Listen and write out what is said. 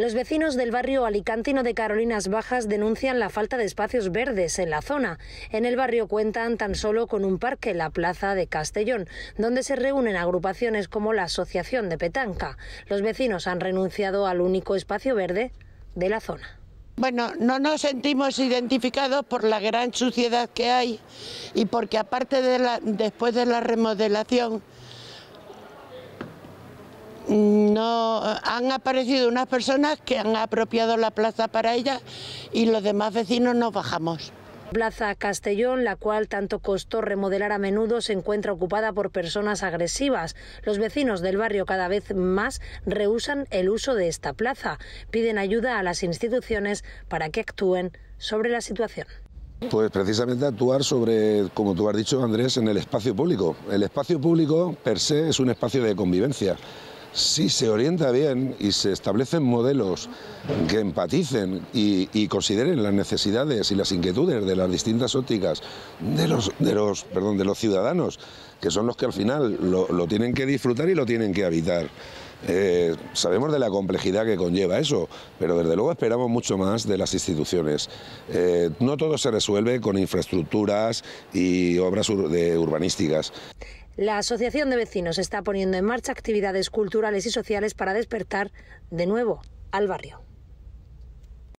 Los vecinos del barrio alicantino de Carolinas Bajas denuncian la falta de espacios verdes en la zona. En el barrio cuentan tan solo con un parque, la Plaza de Castellón, donde se reúnen agrupaciones como la Asociación de Petanca. Los vecinos han renunciado al único espacio verde de la zona. Bueno, no nos sentimos identificados por la gran suciedad que hay y porque aparte de la, después de la remodelación Eh, han aparecido unas personas que han apropiado la plaza para ella y los demás vecinos nos bajamos. Plaza Castellón, la cual tanto costó remodelar a menudo, se encuentra ocupada por personas agresivas. Los vecinos del barrio cada vez más rehusan el uso de esta plaza. Piden ayuda a las instituciones para que actúen sobre la situación. Pues precisamente actuar sobre, como tú has dicho Andrés, en el espacio público. El espacio público per se es un espacio de convivencia si se orienta bien y se establecen modelos que empaticen y, consideren las necesidades y las inquietudes de las distintas ópticas de los, perdón, de los ciudadanos, que son los que al final lo, tienen que disfrutar y lo tienen que habitar. Eh, sabemos de la complejidad que conlleva eso, pero desde luego esperamos mucho más de las instituciones. Eh, no todo se resuelve con infraestructuras y obras urbanísticas. La Asociación de Vecinos está poniendo en marcha actividades culturales y sociales para despertar de nuevo al barrio.